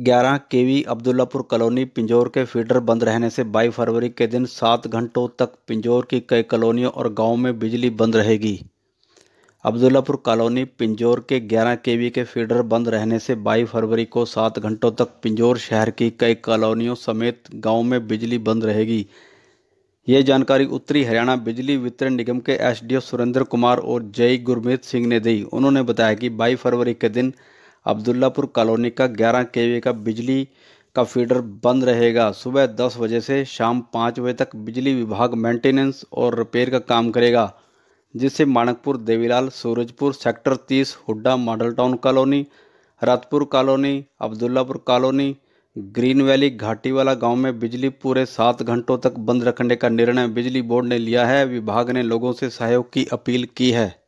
ग्यारह केवी अब्दुल्लापुर कॉलोनी पिंजौर के फीडर बंद रहने से 22 फरवरी के दिन सात घंटों तक पिंजौर की कई कॉलोनियों और गाँव में बिजली बंद रहेगी अब्दुल्लापुर कॉलोनी पिंजौर के 11 केवी के फीडर बंद रहने से 22 फरवरी को सात घंटों तक पिंजौर शहर की कई कॉलोनियों समेत गाँव में बिजली बंद रहेगी ये जानकारी उत्तरी हरियाणा बिजली वितरण निगम के एस सुरेंद्र कुमार और जय गुरमीत सिंह ने दी उन्होंने बताया कि बाईस फरवरी के दिन अब्दुल्लापुर कॉलोनी का 11 केवी का बिजली का फीडर बंद रहेगा सुबह 10 बजे से शाम पाँच बजे तक बिजली विभाग मेंटेनेंस और रिपेयर का काम करेगा जिससे Manakpur Devilal Surajpur sector 30 Hooda model town colony Ratpur colony Abdullapur colony green valley घाटी वाला गांव में बिजली पूरे सात घंटों तक बंद रखने का निर्णय बिजली बोर्ड ने लिया है विभाग ने लोगों से सहयोग की अपील की है